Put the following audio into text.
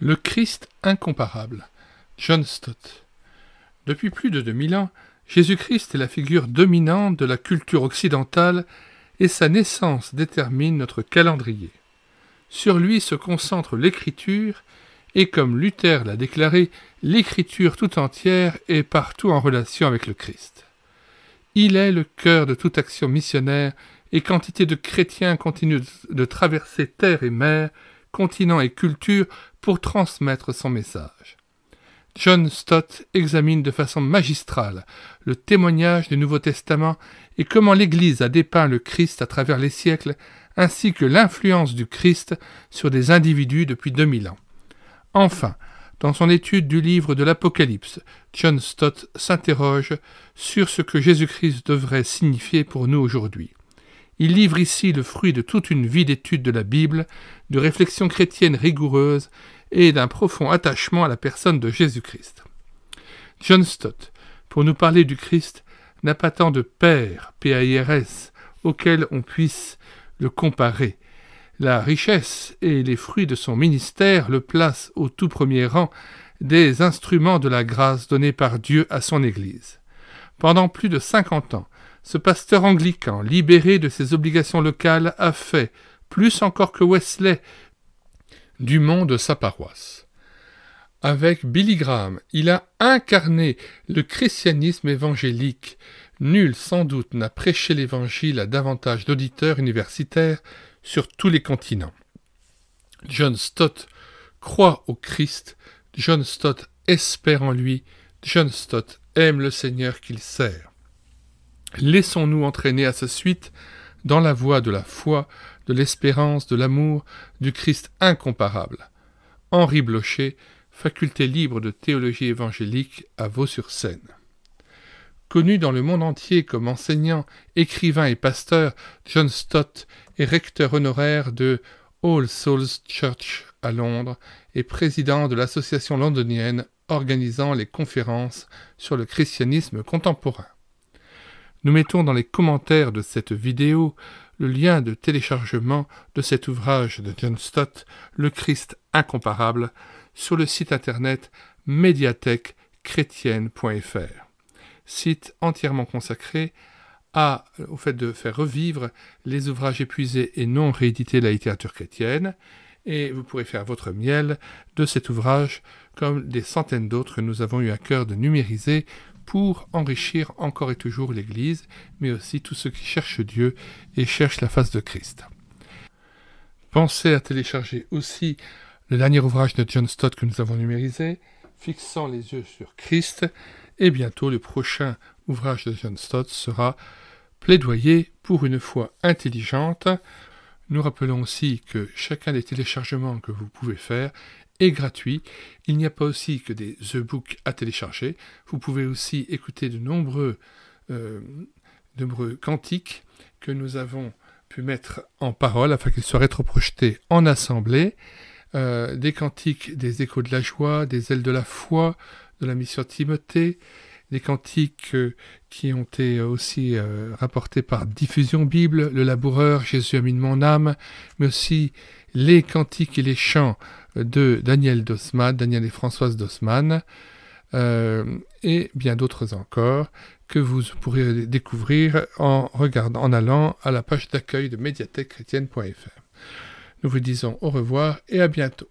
Le Christ incomparable. John Stott. Depuis plus de 2000 ans, Jésus-Christ est la figure dominante de la culture occidentale et sa naissance détermine notre calendrier. Sur lui se concentre l'écriture et comme Luther l'a déclaré, l'écriture tout entière est partout en relation avec le Christ. Il est le cœur de toute action missionnaire et quantité de chrétiens continuent de traverser terre et mer, continent et culture pour transmettre son message. John Stott examine de façon magistrale le témoignage du Nouveau Testament et comment l'Église a dépeint le Christ à travers les siècles, ainsi que l'influence du Christ sur des individus depuis 2000 ans. Enfin, dans son étude du livre de l'Apocalypse, John Stott s'interroge sur ce que Jésus-Christ devrait signifier pour nous aujourd'hui. Il livre ici le fruit de toute une vie d'étude de la Bible, de réflexion chrétienne rigoureuse et d'un profond attachement à la personne de Jésus-Christ. John Stott, pour nous parler du Christ, n'a pas tant de père, P-A-I-R-S, auquel on puisse le comparer. La richesse et les fruits de son ministère le placent au tout premier rang des instruments de la grâce donnée par Dieu à son Église. Pendant plus de cinquante ans, ce pasteur anglican, libéré de ses obligations locales, a fait, plus encore que Wesley, du monde de sa paroisse. Avec Billy Graham, il a incarné le christianisme évangélique. Nul sans doute n'a prêché l'évangile à davantage d'auditeurs universitaires sur tous les continents. John Stott croit au Christ, John Stott espère en lui, John Stott aime le Seigneur qu'il sert. Laissons-nous entraîner à sa suite dans la voie de la foi, de l'espérance, de l'amour, du Christ incomparable. Henri Blocher, Faculté libre de théologie évangélique à Vaux-sur-Seine. Connu dans le monde entier comme enseignant, écrivain et pasteur, John Stott est recteur honoraire de All Souls Church à Londres et président de l'association londonienne organisant les conférences sur le christianisme contemporain. Nous mettons dans les commentaires de cette vidéo le lien de téléchargement de cet ouvrage de John Stott, Le Christ incomparable, sur le site internet médiathèquechrétienne.fr, site entièrement consacré au fait de faire revivre les ouvrages épuisés et non réédités de la littérature chrétienne, et vous pourrez faire votre miel de cet ouvrage comme des centaines d'autres que nous avons eu à cœur de numériser pour enrichir encore et toujours l'Église, mais aussi tous ceux qui cherchent Dieu et cherchent la face de Christ. Pensez à télécharger aussi le dernier ouvrage de John Stott que nous avons numérisé, Fixant les yeux sur Christ, et bientôt le prochain ouvrage de John Stott sera Plaidoyer pour une foi intelligente. Nous rappelons aussi que chacun des téléchargements que vous pouvez faire gratuit. Il n'y a pas aussi que des e-books à télécharger. Vous pouvez aussi écouter de nombreux, euh, nombreux cantiques que nous avons pu mettre en parole afin qu'ils soient rétroprojetés en assemblée. Euh, des cantiques des échos de la joie, des ailes de la foi, de la mission Timothée, les cantiques euh, qui ont été euh, aussi euh, rapportés par Diffusion Bible, Le Laboureur, Jésus a de mon âme, mais aussi les cantiques et les chants de Daniel Dosman, Daniel et Françoise Dosman, et bien d'autres encore que vous pourrez découvrir en, regardant, en allant à la page d'accueil de médiathèquechrétienne.fr. Nous vous disons au revoir et à bientôt.